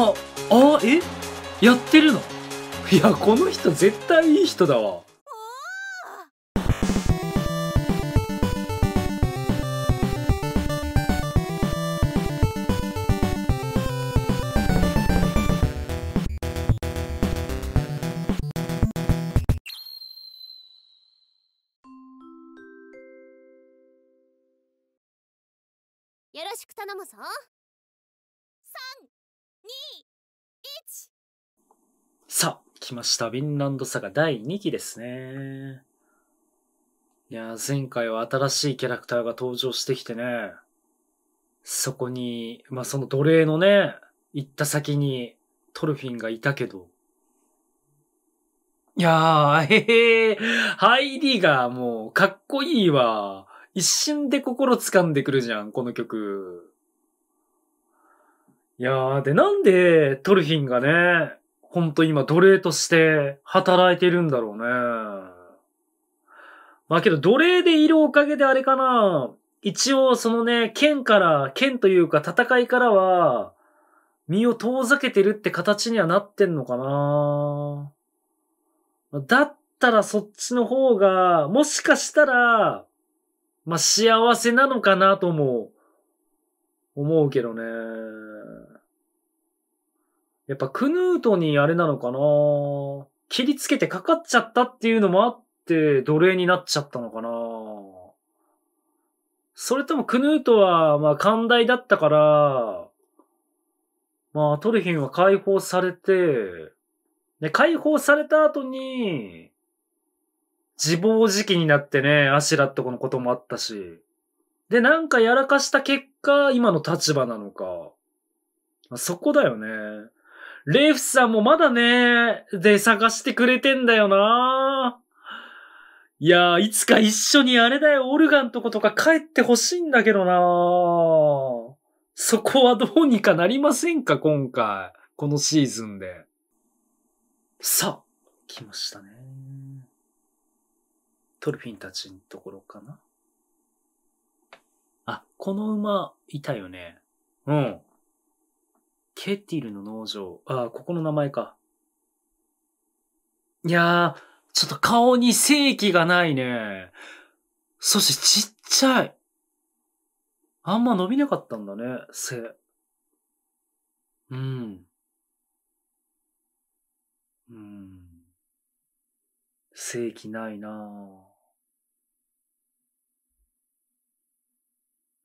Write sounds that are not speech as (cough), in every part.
ああえやってるのいやこの人絶対いい人だわ来ました。ヴィンランドサガ第2期ですね。いや、前回は新しいキャラクターが登場してきてね。そこに、まあ、その奴隷のね、行った先にトルフィンがいたけど。いやー、へへ入りがもうかっこいいわ。一瞬で心掴んでくるじゃん、この曲。いやー、で、なんでトルフィンがね、本当今奴隷として働いてるんだろうね。まあけど奴隷でいるおかげであれかな。一応そのね、剣から、剣というか戦いからは、身を遠ざけてるって形にはなってんのかな。だったらそっちの方が、もしかしたら、まあ幸せなのかなとも思うけどね。やっぱクヌートにあれなのかな切りつけてかかっちゃったっていうのもあって、奴隷になっちゃったのかなそれともクヌートは、まあ、寛大だったから、まあ、トルヒンは解放されて、で、解放された後に、自暴自棄になってね、アシラってこのこともあったし。で、なんかやらかした結果、今の立場なのか。そこだよね。レイフさんもまだね、で探してくれてんだよないやー、いつか一緒にあれだよ、オルガンとことか帰ってほしいんだけどなそこはどうにかなりませんか、今回。このシーズンで。さあ、来ましたね。トルフィンたちのところかな。あ、この馬、いたよね。うん。ケティルの農場。ああ、ここの名前か。いやー、ちょっと顔に正気がないね。そしてちっちゃい。あんま伸びなかったんだね、背。うん。うん。正気ないな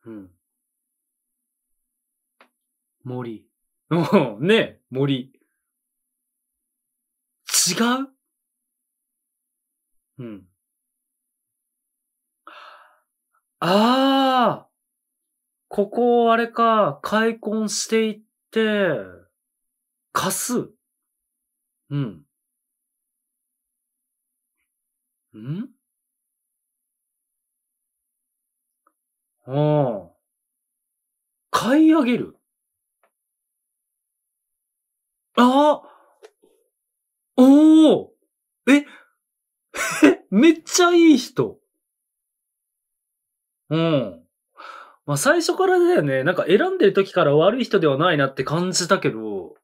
うん。森。うん、ね、森。違ううん。ああここ、あれか、開墾していって、貸す。うん。んうん。買い上げるああおおえ (laughs) めっちゃいい人。うん。まあ最初からだよね。なんか選んでる時から悪い人ではないなって感じたけど。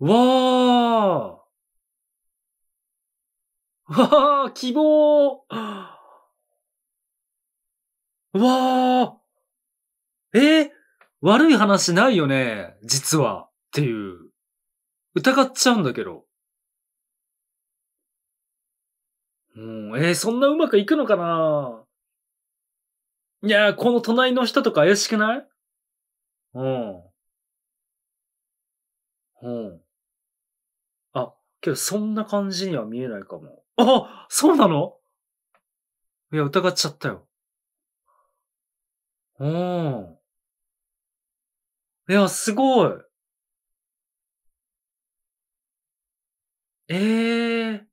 わー。わー、希望わー。えー悪い話ないよね、実は、っていう。疑っちゃうんだけど。うん、えー、そんなうまくいくのかないやー、この隣の人とか怪しくないうん。うん。あ、けどそんな感じには見えないかも。あそうなのいや、疑っちゃったよ。うん。いや、すごい。ええ。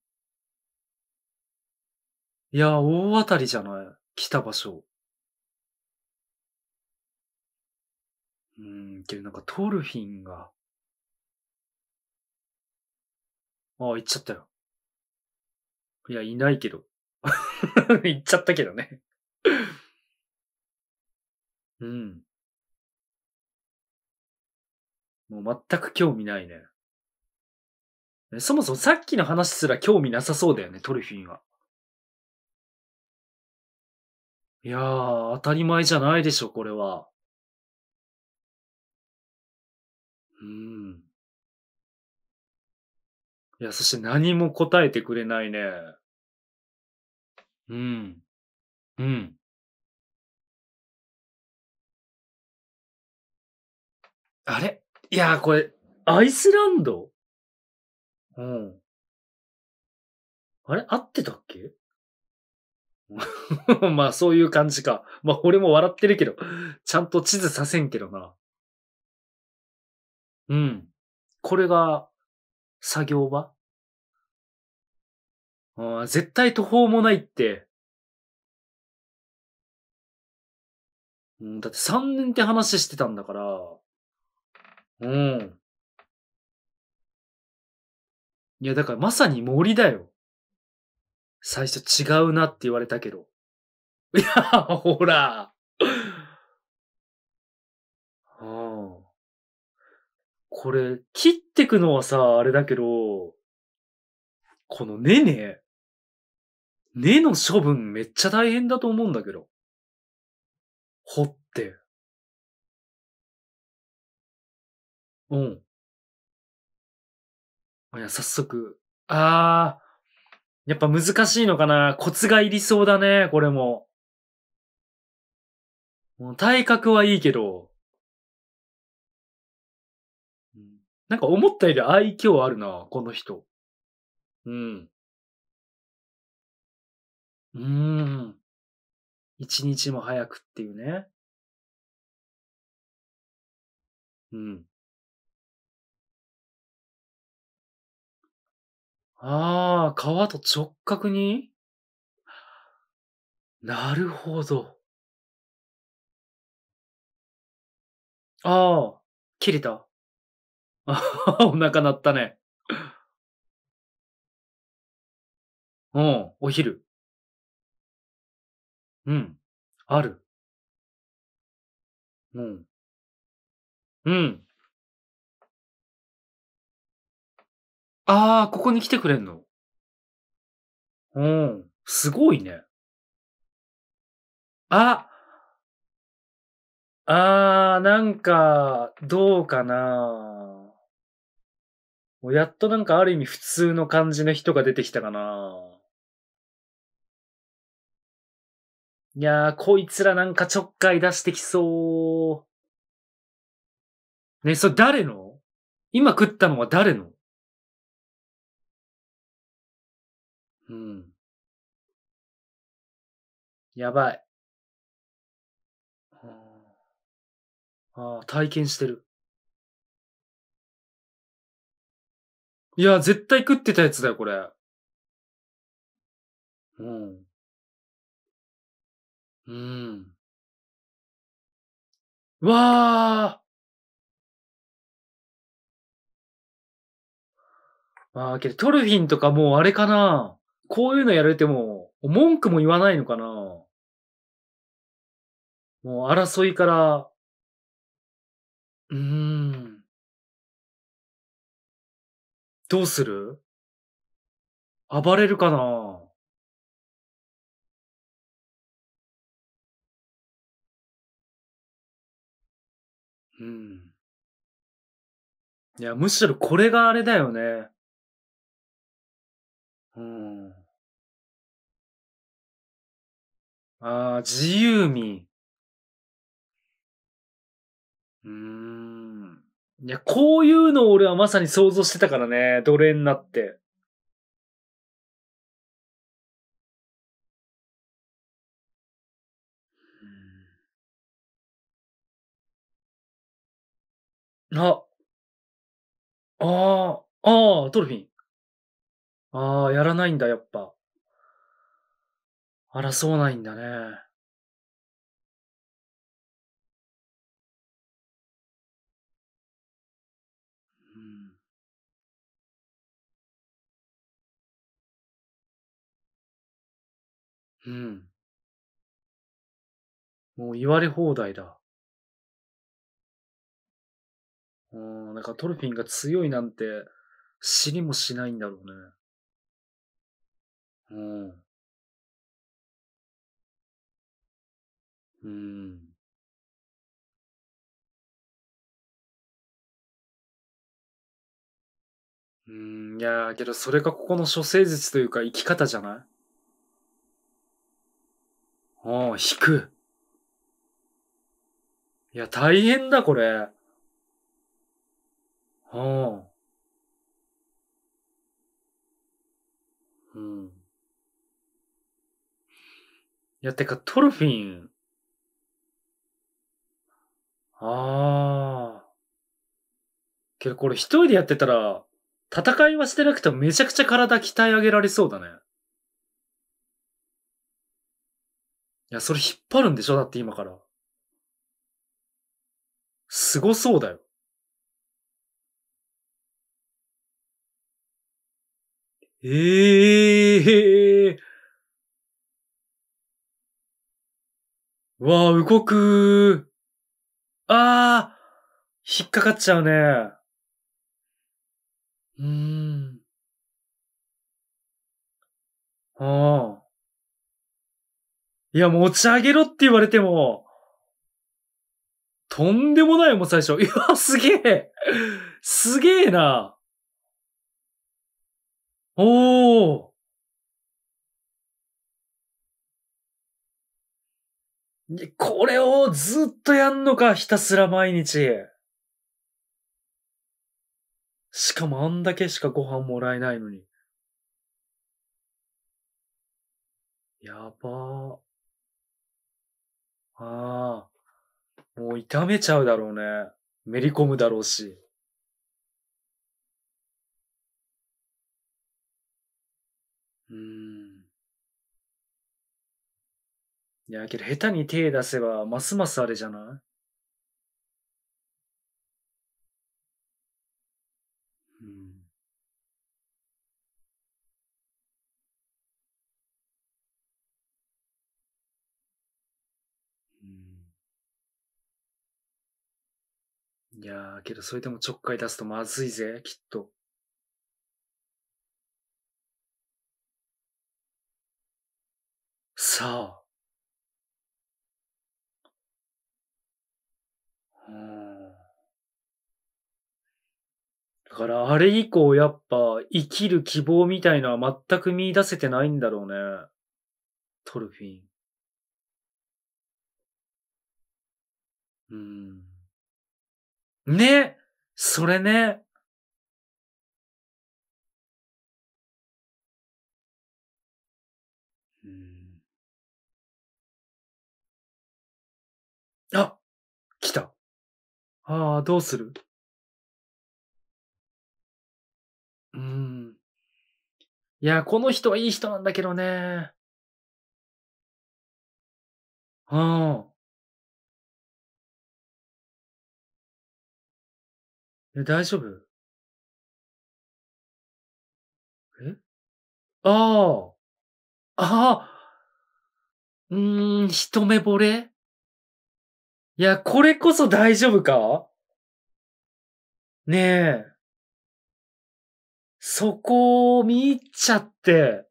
いや、大当たりじゃない。来た場所。うーん、けどなんかトルフィンが。ああ、行っちゃったよ。いや、いないけど。(laughs) 行っちゃったけどね (laughs) うん。もう全く興味ないね。そもそもさっきの話すら興味なさそうだよね、トルフィンは。いやー、当たり前じゃないでしょ、これは。うん。いや、そして何も答えてくれないね。うん。うん。あれいやー、これ、アイスランドうん。あれ合ってたっけ (laughs) まあ、そういう感じか。まあ、俺も笑ってるけど、ちゃんと地図させんけどな。うん。これが、作業場あ絶対途方もないって。うんだって3年って話してたんだから、うん。いや、だからまさに森だよ。最初違うなって言われたけど。いや、(laughs) ほら。うん。これ、切ってくのはさ、あれだけど、この根ね、根の処分めっちゃ大変だと思うんだけど。掘って。うん。いや、早速。あー。やっぱ難しいのかなコツがいりそうだね、これも。もう体格はいいけど。うん、なんか思ったより愛嬌あるな、この人。うん。うーん。一日も早くっていうね。うん。ああ、川と直角になるほど。ああ、切れた。あ (laughs) お腹鳴ったね。うん、お昼。うん、ある。うん。うん。ああ、ここに来てくれんのうん。すごいね。あああ、なんか、どうかなもうやっとなんかある意味普通の感じの人が出てきたかないやー、こいつらなんかちょっかい出してきそう。ね、それ誰の今食ったのは誰のやばい。ああ、体験してる。いや、絶対食ってたやつだよ、これ。うん。うん。わあまあ、けど、トルフィンとかもうあれかな。こういうのやられても、文句も言わないのかな。もう争いから、うーん。どうする暴れるかなうん。いや、むしろこれがあれだよね。うん。ああ、自由民。うん。いや、こういうのを俺はまさに想像してたからね、奴隷になって。あ、ああ、ああ、ドルフィン。ああ、やらないんだ、やっぱ。あら、そうないんだね。うん。もう言われ放題だ。うん、なんかトルフィンが強いなんて知りもしないんだろうね。うん。うん。うん、いやー、けどそれがここの処世術というか生き方じゃないおん、引く。いや、大変だ、これ。おん。うん。いや、てか、トルフィン。ああ。けど、これ一人でやってたら、戦いはしてなくてもめちゃくちゃ体鍛え上げられそうだね。いや、それ引っ張るんでしょだって今から。すごそうだよ。ええー。わあ、動くああ引っかかっちゃうね。うーん。ああ。いや、持ち上げろって言われても、とんでもないもん、最初。いや、すげえすげえなおーこれをずっとやんのか、ひたすら毎日。しかもあんだけしかご飯もらえないのに。やばー。ああ。もう痛めちゃうだろうね。めり込むだろうし。うーん。いや、けど下手に手出せば、ますますあれじゃないやー、けどそれでもちょっかい出すとまずいぜ、きっと。さあ。うん。だからあれ以降やっぱ生きる希望みたいのは全く見出せてないんだろうね。トルフィン。うん。ね。それね。うん。あ、来た。ああ、どうするうん。いや、この人はいい人なんだけどね。うん。え、大丈夫えああ。ああ。うーん、一目惚れいや、これこそ大丈夫かねえ。そこを見入っちゃって。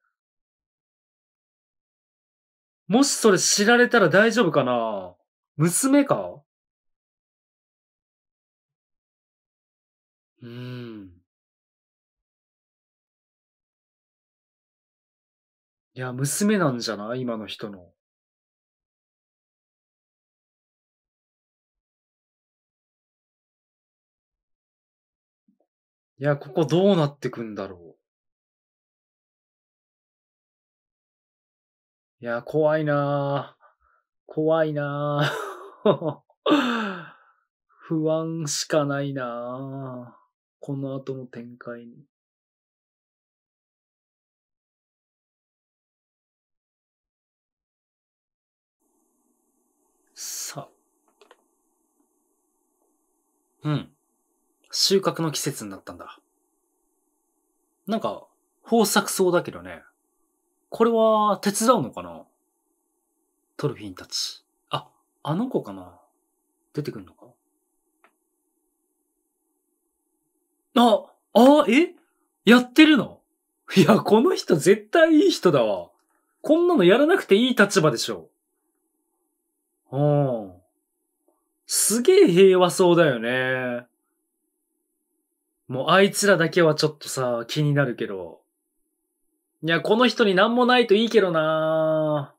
もしそれ知られたら大丈夫かな娘かうーん。いや、娘なんじゃない？今の人の。いや、ここどうなってくんだろう。いや、怖いな。怖いな。(laughs) 不安しかないな。この後の展開に。さあ。うん。収穫の季節になったんだ。なんか、豊作そうだけどね。これは手伝うのかなトルフィンたち。あ、あの子かな出てくんのかあ、あ、えやってるのいや、この人絶対いい人だわ。こんなのやらなくていい立場でしょ。うん。すげえ平和そうだよね。もうあいつらだけはちょっとさ、気になるけど。いや、この人になんもないといいけどな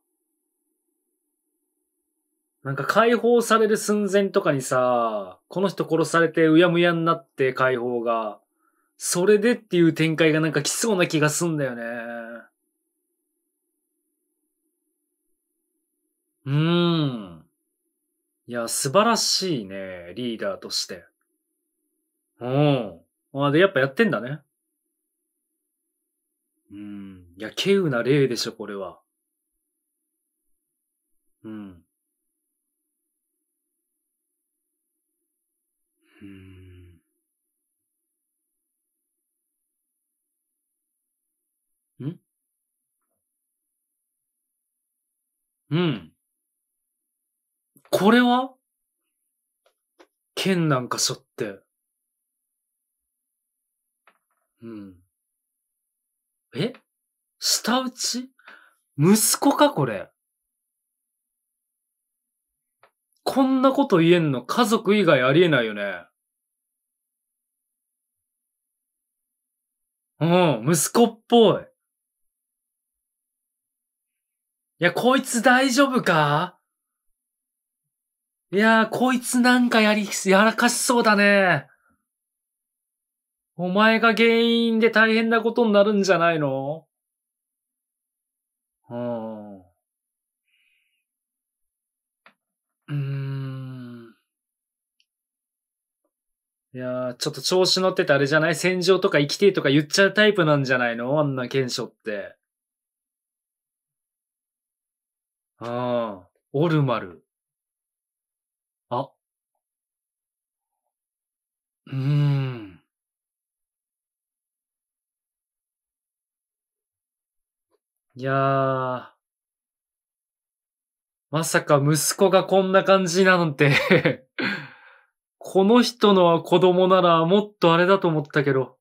なんか解放される寸前とかにさ、この人殺されてうやむやになって解放が、それでっていう展開がなんか来そうな気がすんだよね。うーん。いや、素晴らしいね、リーダーとして。うん。あ、で、やっぱやってんだね。うん。いや、稽古な例でしょ、これは。うん。うん。これは剣なんかしょって。うん。え下打ち息子かこれ。こんなこと言えんの家族以外ありえないよね。うん、息子っぽい。いや、こいつ大丈夫かいやー、こいつなんかやり、やらかしそうだね。お前が原因で大変なことになるんじゃないのうん。うーん。いやー、ちょっと調子乗っててあれじゃない戦場とか生きてとか言っちゃうタイプなんじゃないのあんな検証って。ああ、オルマル。あ。うーん。いやー。まさか息子がこんな感じなんてこの人のは子供ならもっとあれだと思ったけど。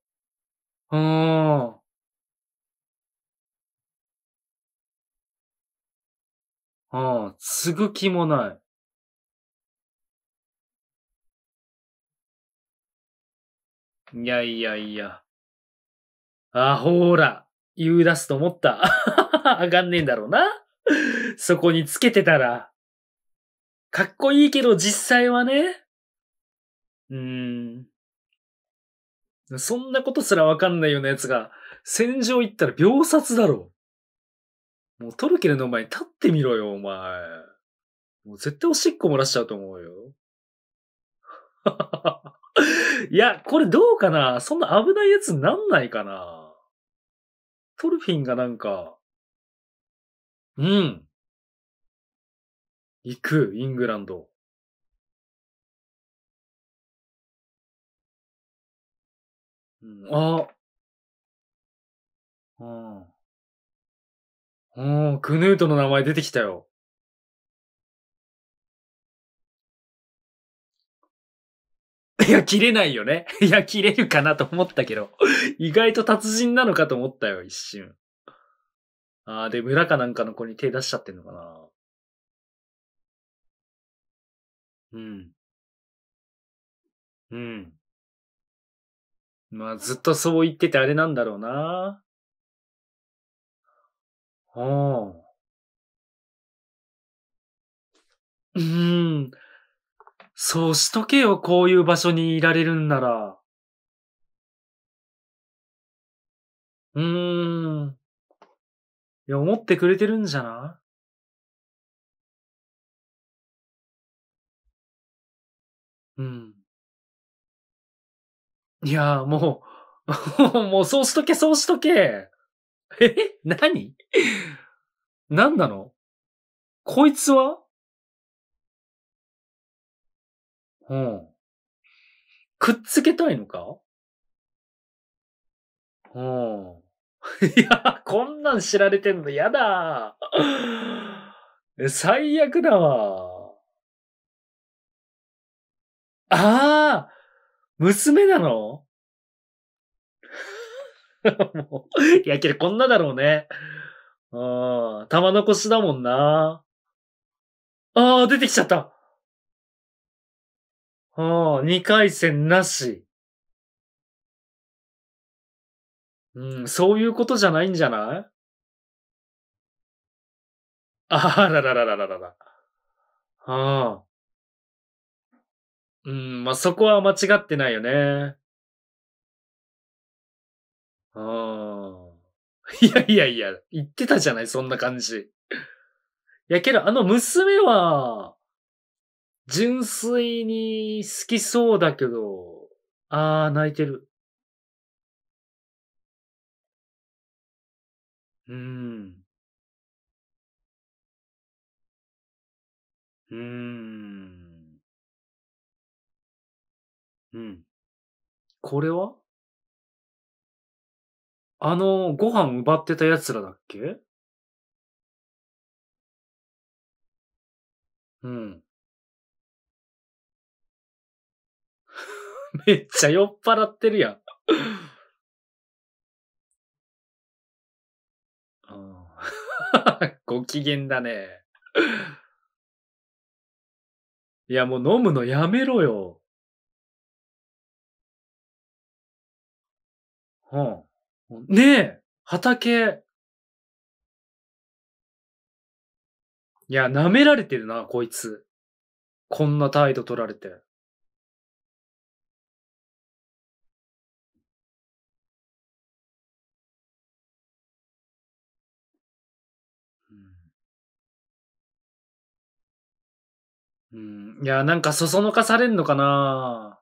うーん。ああ、継ぐ気もない。いやいやいや。あ、ほーら。言い出すと思った。(laughs) 上がんねえんだろうな。そこにつけてたら。かっこいいけど実際はね。うーん。そんなことすらわかんないような奴が、戦場行ったら秒殺だろもうトルケルの前に立ってみろよ、お前。もう絶対おしっこ漏らしちゃうと思うよ。(laughs) いや、これどうかなそんな危ないやつになんないかなトルフィンがなんか、うん。行く、イングランド。うん、あ。うん。おん、クヌートの名前出てきたよ。(laughs) いや、切れないよね。(laughs) いや、切れるかなと思ったけど。意外と達人なのかと思ったよ、一瞬。ああ、で、村かなんかの子に手出しちゃってんのかな。うん。うん。まあ、ずっとそう言っててあれなんだろうな。ああ。うーん。そうしとけよ、こういう場所にいられるんなら。うーん。いや、思ってくれてるんじゃないうん。いや、もう、(laughs) もうそうしとけ、そうしとけ。(laughs) え何何なのこいつはうん。くっつけたいのかうん。(laughs) いや、こんなん知られてんのやだ。(laughs) 最悪だわ。ああ娘なの (laughs) もう、いやけどこんなだろうね。うん、玉残しだもんな。ああ、出てきちゃった。ああ、二回戦なし。うん、そういうことじゃないんじゃないあららららららら。うあ。うん、まあ、そこは間違ってないよね。ああ。いやいやいや、言ってたじゃない、そんな感じ。やけど、あの娘は、純粋に好きそうだけど、あー、泣いてる。うーん。うーん。うん。これはあの、ご飯奪ってた奴らだっけうん。(laughs) めっちゃ酔っ払ってるやん。(laughs) ご機嫌だね。いや、もう飲むのやめろよ。うん。ねえ畑いや、舐められてるな、こいつ。こんな態度取られて。うん、いや、なんかそそのかされんのかな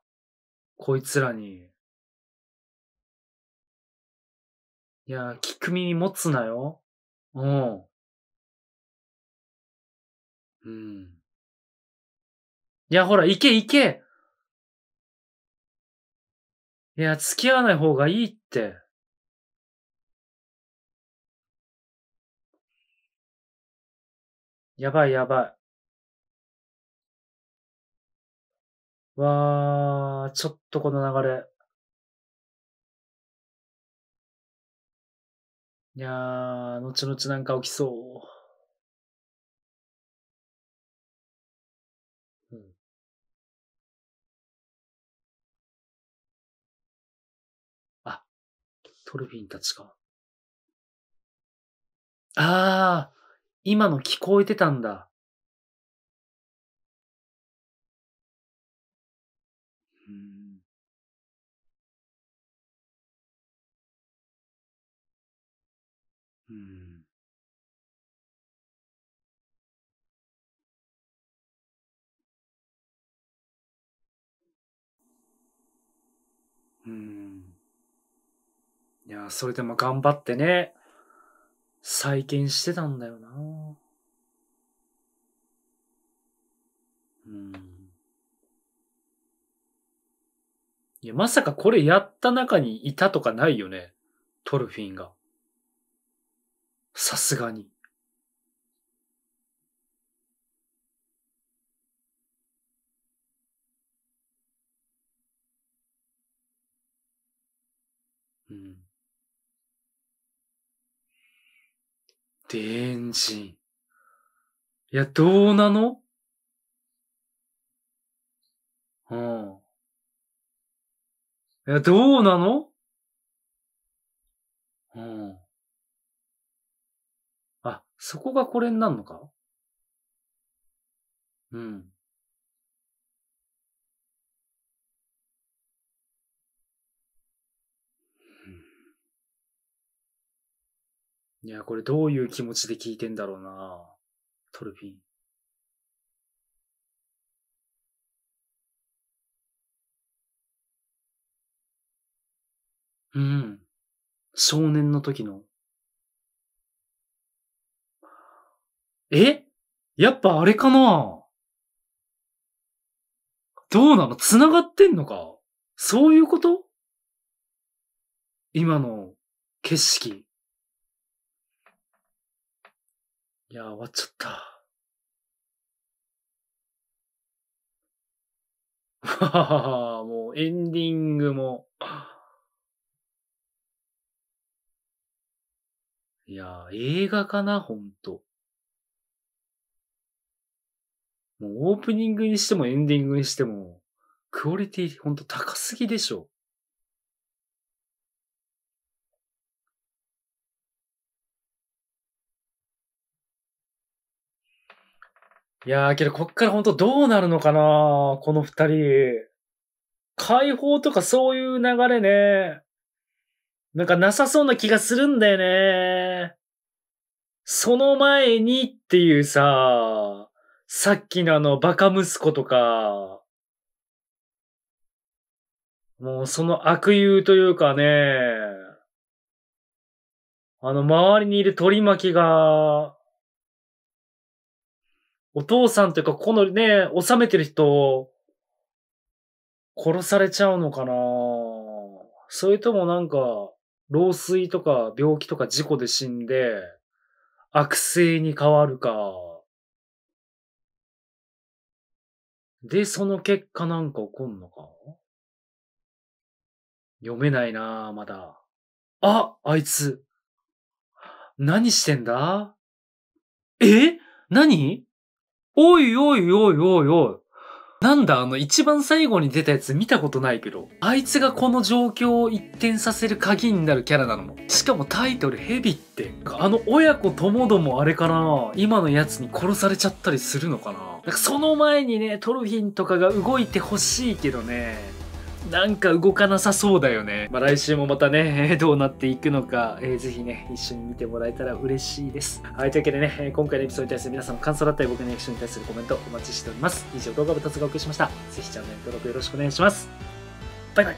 こいつらに。いや、聞く耳持つなよ。うん。うん。いや、ほら、行け行けいや、付き合わない方がいいって。やばいやばい。わー、ちょっとこの流れ。いやー、後々なんか起きそう。うん。あ、トルフィンたちか。あー、今の聞こえてたんだ。うん。うん。いや、それでも頑張ってね、再建してたんだよな。うん。いや、まさかこれやった中にいたとかないよね。トルフィンが。さすがに。うん。電人。いや、どうなのうん。いや、どうなのうん。そこがこれになるのかうん。いや、これどういう気持ちで聞いてんだろうなトルフィン。うん。少年の時のえやっぱあれかなどうなの繋がってんのかそういうこと今の景色。いや、終わっちゃった。ははは、もうエンディングも。いや、映画かな、ほんと。もうオープニングにしてもエンディングにしても、クオリティほんと高すぎでしょ。いやー、けどこっからほんとどうなるのかなこの二人。解放とかそういう流れね。なんかなさそうな気がするんだよね。その前にっていうさ、さっきのあの、バカ息子とか、もうその悪友というかね、あの、周りにいる取り巻きが、お父さんというか、このね、収めてる人、殺されちゃうのかなそれともなんか、老衰とか病気とか事故で死んで、悪性に変わるか。で、その結果なんか起こんのか読めないなぁ、まだ。ああいつ。何してんだえ何おいおいおいおいおい。なんだあの一番最後に出たやつ見たことないけど、あいつがこの状況を一転させる鍵になるキャラなの。しかもタイトルヘビって、あの親子ともどもあれかな今のやつに殺されちゃったりするのかななんかその前にね、トルフィンとかが動いてほしいけどね、なんか動かなさそうだよね。まあ、来週もまたね、(laughs) どうなっていくのか、えー、ぜひね、一緒に見てもらえたら嬉しいです。はい、というわけでね、今回のエピソードに対する皆さんの感想だったり、僕の役アに対するコメントお待ちしております。以上、動画部達がお送りしました。ぜひチャンネル登録よろしくお願いします。バイバイ。